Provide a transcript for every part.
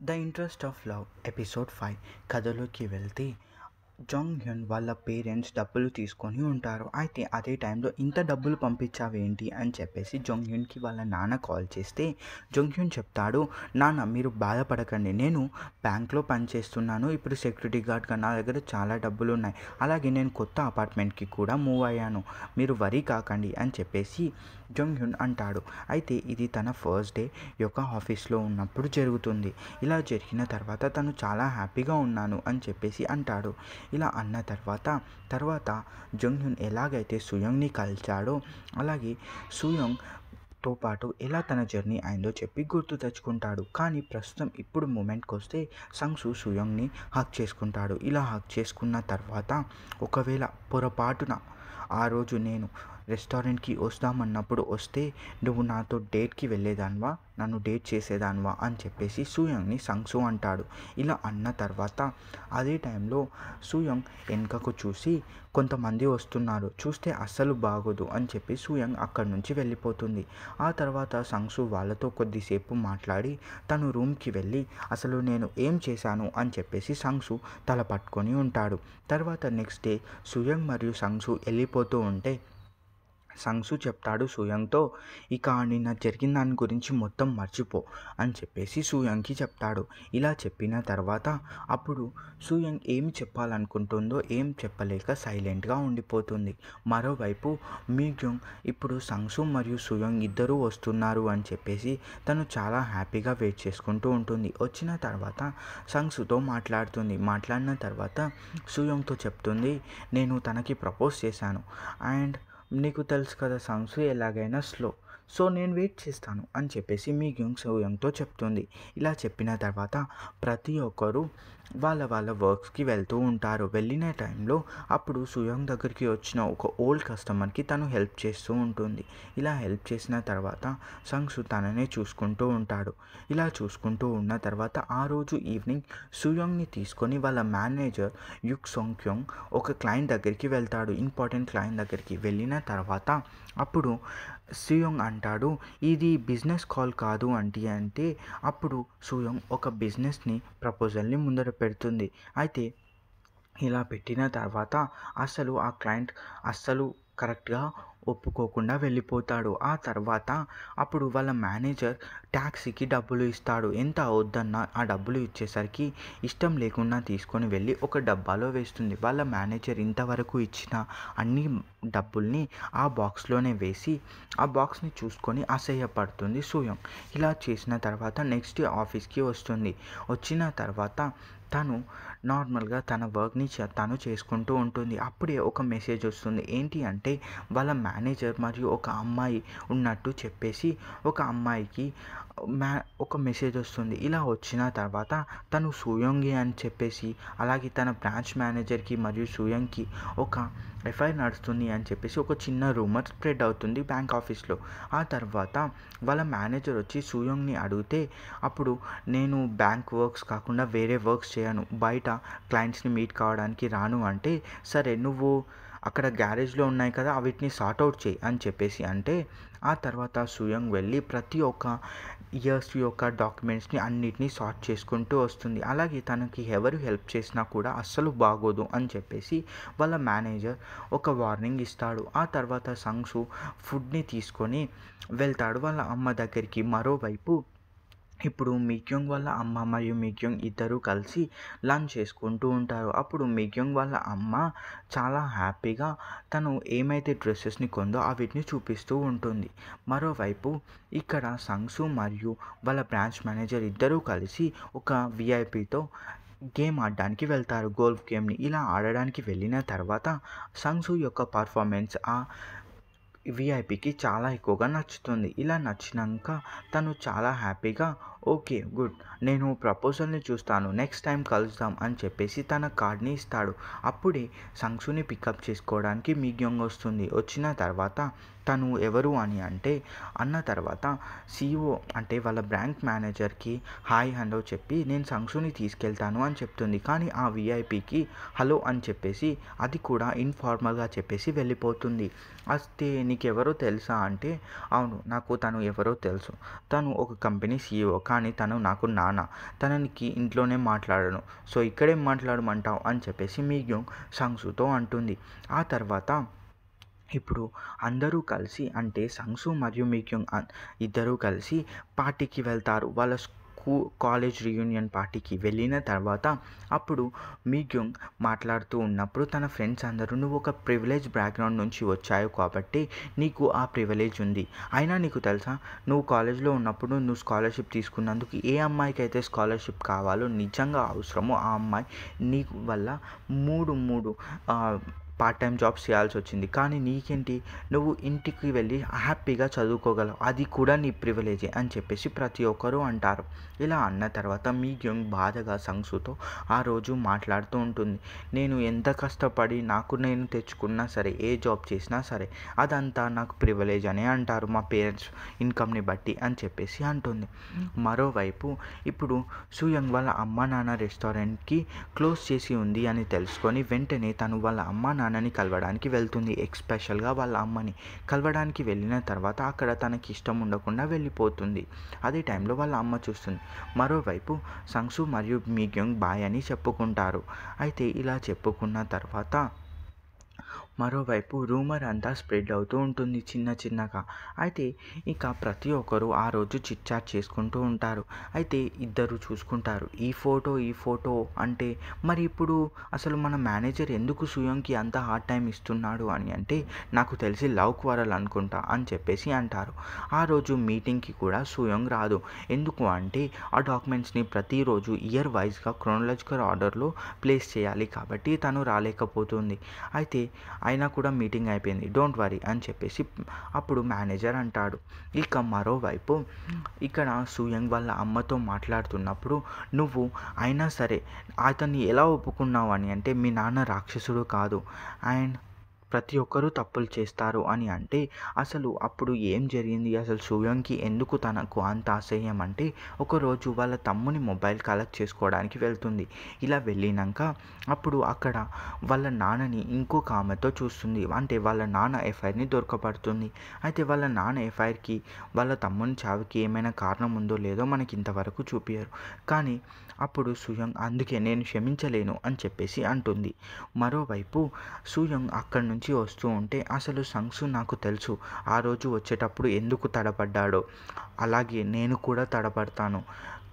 the interest of love episode five कदलों की Jang Hyun వాళ్ళ పేరెంట్స్ డబ్బులు తీసుకొని ఉంటారు అయితే అదే టైంలో ఇంత డబ్బులు పంపించావేంటి అని చెప్పేసి జాంగ్ హ్యూన్కి వాళ్ళ నాన్న కాల్ చేస్తే జాంగ్ హ్యూన్ చెప్తాడు నాన్న మీరు బాధపడకండి నేను బ్యాంక్లో పనిచేస్తున్నాను ఇప్పుడు సెక్యూరిటీ గార్డ్గా నా దగ్గర చాలా డబ్బులు ఉన్నాయి అలాగే నేను కొత్త అపార్ట్మెంట్కి కూడా మూవ్ అయ్యాను మీరు వరీ కాకండి అని చెప్పేసి జాంగ్ హ్యున్ అంటాడు అయితే ఇది తన ఫస్ట్ డే యొక్క ఆఫీస్లో ఉన్నప్పుడు జరుగుతుంది ఇలా జరిగిన తర్వాత తను చాలా హ్యాపీగా ఉన్నాను అని చెప్పేసి అంటాడు ఇలా అన్న తర్వాత తర్వాత జంగ్యున్ ఎలాగైతే సుయంగ్ని కలిచాడో అలాగే సుయంగ్ తో పాటు ఎలా తన జర్నీ అయిందో చెప్పి గుర్తు తెచ్చుకుంటాడు కానీ ప్రస్తుతం ఇప్పుడు మూమెంట్కి వస్తే సంగ్సు సుయంగ్ని హక్ చేసుకుంటాడు ఇలా హక్ చేసుకున్న తర్వాత ఒకవేళ పొరపాటున ఆ రోజు నేను రెస్టారెంట్కి వస్తామన్నప్పుడు వస్తే నువ్వు నాతో డేట్కి వెళ్ళేదాన్వా నన్ను డేట్ చేసేదాన్వా అని చెప్పేసి సూయంగ్ని సంగ్సు అంటాడు ఇలా అన్న తర్వాత అదే టైంలో సూయంగ్ వెనుకకు చూసి కొంతమంది వస్తున్నారు చూస్తే అస్సలు బాగోదు అని చెప్పి సూయంగ్ అక్కడి నుంచి వెళ్ళిపోతుంది ఆ తర్వాత సంగ్సు వాళ్ళతో కొద్దిసేపు మాట్లాడి తను రూమ్కి వెళ్ళి అసలు నేను ఏం చేశాను అని చెప్పేసి సంగ్సు తల పట్టుకొని ఉంటాడు తర్వాత నెక్స్ట్ డే సూయంగ్ మరియు సంగ్సు వెళ్ళి పారిపోతూ ఉంటే సంగ్సు చెప్తాడు సూయంగ్తో ఇక నిన్న జరిగిన దాని గురించి మొత్తం మర్చిపో అని చెప్పేసి సూయంగ్కి చెప్తాడు ఇలా చెప్పిన తర్వాత అప్పుడు సూయంగ్ ఏం చెప్పాలనుకుంటుందో ఏం చెప్పలేక సైలెంట్గా ఉండిపోతుంది మరోవైపు మీగ్యుంగ్ ఇప్పుడు సంగ్సు మరియు సూయంగ్ ఇద్దరూ వస్తున్నారు అని చెప్పేసి తను చాలా హ్యాపీగా వెయిట్ చేసుకుంటూ ఉంటుంది వచ్చిన తర్వాత సంగ్సుతో మాట్లాడుతుంది మాట్లాడిన తర్వాత సూయంగ్తో చెప్తుంది నేను తనకి ప్రపోజ్ చేశాను అండ్ నీకు తెలుసు కదా సాంగ్స్ ఎలాగైనా స్లో సో నేను వెయిట్ చేస్తాను అని చెప్పేసి మీ గ్యూంగ్ ఎంతో చెప్తుంది ఇలా చెప్పిన తర్వాత ప్రతి ఒక్కరు వాళ్ళ వాళ్ళ వర్క్స్కి వెళ్తూ ఉంటారు వెళ్ళిన టైంలో అప్పుడు సుయోంగ్ దగ్గరికి వచ్చిన ఒక ఓల్డ్ కస్టమర్కి తను హెల్ప్ చేస్తూ ఉంటుంది ఇలా హెల్ప్ చేసిన తర్వాత సంగ్సు తననే చూసుకుంటూ ఉంటాడు ఇలా చూసుకుంటూ ఉన్న తర్వాత ఆ రోజు ఈవినింగ్ సుయోంగ్ని తీసుకొని వాళ్ళ మేనేజర్ యుక్ సొంగ్ ఒక క్లయింట్ దగ్గరికి వెళ్తాడు ఇంపార్టెంట్ క్లయింట్ దగ్గరికి వెళ్ళిన తర్వాత అప్పుడు సుయోంగ్ అంటాడు ఇది బిజినెస్ కాల్ కాదు ఆంటీ అంటే అప్పుడు సూయం ఒక బిజినెస్ని ప్రపోజల్ని ముందర పెడుతుంది అయితే ఇలా పెట్టిన తర్వాత అసలు ఆ క్లయింట్ అస్సలు కరెక్ట్గా ఒప్పుకోకుండా వెళ్ళిపోతాడు ఆ తర్వాత అప్పుడు వాళ్ళ మేనేజర్ ట్యాక్సీకి డబ్బులు ఇస్తాడు ఎంత అవుద్దన్నా ఆ డబ్బులు ఇచ్చేసరికి ఇష్టం లేకుండా తీసుకొని వెళ్ళి ఒక డబ్బాలో వేస్తుంది వాళ్ళ మేనేజర్ ఇంతవరకు ఇచ్చిన అన్ని డబ్బుల్ని ఆ బాక్స్లోనే వేసి ఆ బాక్స్ని చూసుకొని అసహ్యపడుతుంది సూయం ఇలా చేసిన తర్వాత నెక్స్ట్ ఆఫీస్కి వస్తుంది వచ్చిన తర్వాత తను నార్మల్గా తన వర్క్ని తను చేసుకుంటూ ఉంటుంది అప్పుడే ఒక మెసేజ్ వస్తుంది ఏంటి అంటే వాళ్ళ మేనేజర్ మరియు ఒక అమ్మాయి ఉన్నట్టు చెప్పేసి ఒక అమ్మాయికి మ్యా ఒక మెసేజ్ వస్తుంది ఇలా వచ్చిన తర్వాత తను సూయోంగి అని చెప్పేసి అలాగే తన బ్రాంచ్ మేనేజర్కి మరియు సూయంగ్కి ఒక ఎఫ్ఐఆర్ నడుస్తుంది అని చెప్పేసి ఒక చిన్న రూమర్ స్ప్రెడ్ అవుతుంది బ్యాంక్ ఆఫీస్లో ఆ తర్వాత వాళ్ళ మేనేజర్ వచ్చి సూయోంగ్ని అడిగితే అప్పుడు నేను బ్యాంక్ వర్క్స్ కాకుండా వేరే వర్క్స్ చేయను బయట క్లయింట్స్ని మీట్ కావడానికి రాను అంటే సరే నువ్వు అక్కడ గ్యారేజ్లో ఉన్నాయి కదా వీటిని సార్ట్అవుట్ చేయి అని చెప్పేసి అంటే ఆ తర్వాత సుయంగ్ వెళ్ళి ప్రతి ఒక్క ఇయర్స్ యొక్క డాక్యుమెంట్స్ని అన్నిటినీ సార్ట్ చేసుకుంటూ వస్తుంది అలాగే తనకి ఎవరు హెల్ప్ చేసినా కూడా అస్సలు బాగోదు అని చెప్పేసి వాళ్ళ మేనేజర్ ఒక వార్నింగ్ ఇస్తాడు ఆ తర్వాత సంగ్సు ఫుడ్ని తీసుకొని వెళ్తాడు వాళ్ళ అమ్మ దగ్గరికి మరోవైపు ఇప్పుడు మిక్యోంగ్ వాళ్ళ అమ్మ మరియు మిక్యోంగ్ ఇద్దరు కలిసి లంచ్ చేసుకుంటూ ఉంటారు అప్పుడు మిక్యోంగ్ వాళ్ళ అమ్మ చాలా హ్యాపీగా తను ఏమైతే డ్రెస్సెస్ని కొందో అవిటిని చూపిస్తూ ఉంటుంది మరోవైపు ఇక్కడ సంగ్సు మరియు వాళ్ళ బ్రాంచ్ మేనేజర్ ఇద్దరూ కలిసి ఒక విఐపితో గేమ్ ఆడడానికి వెళ్తారు గోల్ఫ్ గేమ్ని ఇలా ఆడడానికి వెళ్ళిన తర్వాత సంగ్సు యొక్క పర్ఫార్మెన్స్ ఆ విఐపికి చాలా ఎక్కువగా నచ్చుతుంది ఇలా నచ్చినాక తను చాలా హ్యాపీగా ఓకే గుడ్ నేను ప్రపోజల్ని చూస్తాను నెక్స్ట్ టైం కలుస్తాం అని చెప్పేసి తన కార్డ్ని ఇస్తాడు అప్పుడే సంక్షుని పికప్ చేసుకోవడానికి మీగ్యంగ్ వస్తుంది వచ్చిన తర్వాత తను ఎవరు అని అంటే అన్న తర్వాత సీఈఓ e అంటే వాళ్ళ బ్యాంక్ మేనేజర్కి హాయ్ హలో చెప్పి నేను సంక్షుని తీసుకెళ్తాను అని చెప్తుంది కానీ ఆ విఐపికి హలో అని చెప్పేసి అది కూడా ఇన్ఫార్మల్గా చెప్పేసి వెళ్ళిపోతుంది అస్తే నీకెవరో తెలుసా అంటే అవును నాకు తను ఎవరో తెలుసు తను ఒక కంపెనీ సీఈఓ e కానీ తను నాకు నాన్న తనకి ఇంట్లోనే మాట్లాడను సో ఇక్కడేం మాట్లాడమంటావు అని చెప్పేసి మీ గ్యోంగ్ సంగ్సుతో అంటుంది ఆ తర్వాత ఇప్పుడు అందరూ కలిసి అంటే సంగ్సు మరియు మీక్యుంగ్ ఇద్దరూ కలిసి పార్టీకి వెళ్తారు వాళ్ళ స్కూ కాలేజ్ రియూనియన్ పార్టీకి వెళ్ళిన తర్వాత అప్పుడు మీగ్యుంగ్ మాట్లాడుతూ ఉన్నప్పుడు తన ఫ్రెండ్స్ అందరూ నువ్వు ఒక ప్రివిలేజ్ బ్యాక్గ్రౌండ్ నుంచి వచ్చాయో కాబట్టి నీకు ఆ ప్రివిలేజ్ ఉంది అయినా నీకు తెలుసా నువ్వు కాలేజ్లో ఉన్నప్పుడు నువ్వు స్కాలర్షిప్ తీసుకున్నందుకు ఏ అమ్మాయికి అయితే స్కాలర్షిప్ కావాలో నిజంగా అవసరమో ఆ అమ్మాయి నీకు వల్ల మూడు మూడు పార్ట్ టైం జాబ్స్ చేయాల్సి వచ్చింది కానీ నీకేంటి నువ్వు ఇంటికి వెళ్ళి హ్యాపీగా చదువుకోగలవు అది కూడా నీ ప్రివిలేజే అని చెప్పేసి ప్రతి ఒక్కరూ అంటారు ఇలా అన్న తర్వాత మీ యంగ్ బాధగా సంగ్సుతో ఆ రోజు మాట్లాడుతూ ఉంటుంది నేను ఎంత కష్టపడి నాకు నేను తెచ్చుకున్నా సరే ఏ జాబ్ చేసినా సరే అదంతా నాకు ప్రివిలేజ్ అనే అంటారు మా పేరెంట్స్ ఇన్కమ్ని బట్టి అని చెప్పేసి అంటుంది మరోవైపు ఇప్పుడు సుయంగ్ వాళ్ళ అమ్మ నాన్న రెస్టారెంట్కి క్లోజ్ చేసి ఉంది అని తెలుసుకొని వెంటనే తను వాళ్ళ అమ్మ నాన్న నాన్నని కలవడానికి వెళ్తుంది ఎక్స్పెషల్గా వాళ్ళ అమ్మని కలవడానికి వెళ్ళిన తర్వాత అక్కడ తనకి ఇష్టం ఉండకుండా వెళ్ళిపోతుంది అదే టైంలో వాళ్ళ అమ్మ చూస్తుంది మరోవైపు సంగ్సు మరియు మీగ్యంగ్ బాయ్ అని చెప్పుకుంటారు అయితే ఇలా చెప్పుకున్న తర్వాత మరోవైపు రూమర్ అంతా స్ప్రెడ్ అవుతూ ఉంటుంది చిన్న చిన్నగా అయితే ఇక ప్రతి ఒక్కరూ ఆ రోజు చిట్చాట్ చేసుకుంటూ ఉంటారు అయితే ఇద్దరు చూసుకుంటారు ఈ ఫోటో ఈ ఫోటో అంటే మరి ఇప్పుడు అసలు మన మేనేజర్ ఎందుకు సుయంకి అంత హార్డ్ టైం ఇస్తున్నాడు అని అంటే నాకు తెలిసి లవ్ క్వరల్ అనుకుంటా అని చెప్పేసి అంటారు ఆ రోజు మీటింగ్కి కూడా సుయంగ్ రాదు ఎందుకు అంటే ఆ డాక్యుమెంట్స్ని ప్రతిరోజు ఇయర్ వైజ్గా క్రోనలాజికల్ ఆర్డర్లో ప్లేస్ చేయాలి కాబట్టి తను రాలేకపోతుంది అయితే అయినా కూడా మీటింగ్ అయిపోయింది డోంట్ వరీ అని చెప్పేసి అప్పుడు మేనేజర్ అంటాడు ఇక మరోవైపు ఇక్కడ సూయంగ్ వాళ్ళ అమ్మతో మాట్లాడుతున్నప్పుడు నువ్వు అయినా సరే అతన్ని ఎలా ఒప్పుకున్నావు అని అంటే మీ నాన్న రాక్షసుడు కాదు అండ్ ప్రతి ఒక్కరూ తప్పులు చేస్తారు అని అంటే అసలు అప్పుడు ఏం జరిగింది అసలు సూర్యంకి ఎందుకు తనకు అంత అసహ్యం అంటే ఒకరోజు వాళ్ళ తమ్ముని మొబైల్ కలెక్ట్ చేసుకోవడానికి వెళ్తుంది ఇలా వెళ్ళినాక అప్పుడు అక్కడ వాళ్ళ నాన్నని ఇంకొక ఆమెతో చూస్తుంది అంటే వాళ్ళ నాన్న ఎఫ్ఐఆర్ని దొరకబడుతుంది అయితే వాళ్ళ నాన్న ఎఫ్ఐఆర్కి వాళ్ళ తమ్ముని చావుకి ఏమైనా కారణం ఉందో లేదో మనకి ఇంతవరకు చూపించారు కానీ అప్పుడు సుయంగ్ అందుకే నేను క్షమించలేను అని చెప్పేసి అంటుంది మరోవైపు సుయంగ్ అక్కడి నుంచి వస్తూ ఉంటే అసలు సంగ్సు నాకు తెలుసు ఆ రోజు వచ్చేటప్పుడు ఎందుకు తడబడ్డాడో అలాగే నేను కూడా తడబడతాను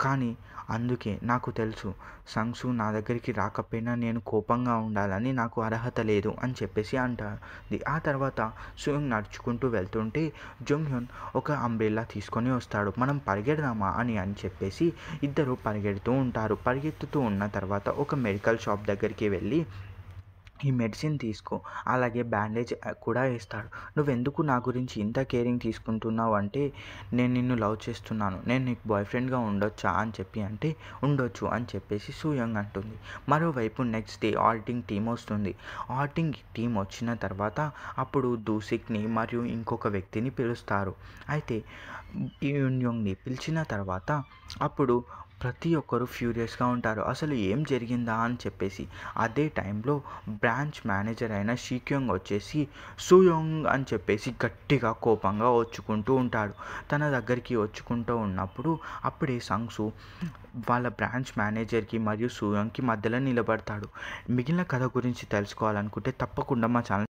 కానీ అందుకే నాకు తెలుసు సంగ్సు నా దగ్గరికి రాకపోయినా నేను కోపంగా ఉండాలని నాకు అర్హత లేదు అని చెప్పేసి అంటారు ఆ తర్వాత సుయంగ్ నడుచుకుంటూ వెళ్తుంటే జుంహ్యున్ ఒక అంబ్రెల్లా తీసుకొని వస్తాడు మనం పరిగెడదామా అని అని చెప్పేసి ఇద్దరు పరిగెడుతూ ఉంటారు పరిగెత్తుతూ ఉన్న తర్వాత ఒక మెడికల్ షాప్ దగ్గరికి వెళ్ళి ఈ మెడిసిన్ తీసుకో అలాగే బ్యాండేజ్ కూడా వేస్తాడు నువ్వెందుకు నా గురించి ఇంత కేరింగ్ తీసుకుంటున్నావు అంటే నేను నిన్ను లవ్ చేస్తున్నాను నేను నీకు బాయ్ ఫ్రెండ్గా ఉండొచ్చా అని చెప్పి అంటే ఉండొచ్చు అని చెప్పేసి సూయంగ్ అంటుంది మరోవైపు నెక్స్ట్ డే ఆల్టింగ్ టీం వస్తుంది ఆల్టింగ్ టీం వచ్చిన తర్వాత అప్పుడు దూసిక్ని మరియు ఇంకొక వ్యక్తిని పిలుస్తారు అయితే యూన్యోంగ్ని పిలిచిన తర్వాత అప్పుడు ప్రతి ఒక్కరు ఫ్యూరియస్గా ఉంటారు అసలు ఏం జరిగిందా అని చెప్పేసి అదే టైంలో బ్రాంచ్ మేనేజర్ అయిన షీక్యోంగ్ వచ్చేసి సుయోంగ్ అని చెప్పేసి గట్టిగా కోపంగా వచ్చుకుంటూ ఉంటాడు తన దగ్గరికి వచ్చుకుంటూ ఉన్నప్పుడు అప్పుడే సంగ్సు వాళ్ళ బ్రాంచ్ మేనేజర్కి మరియు సుయోంగ్కి మధ్యలో నిలబడతాడు మిగిలిన కథ గురించి తెలుసుకోవాలనుకుంటే తప్పకుండా మా ఛానల్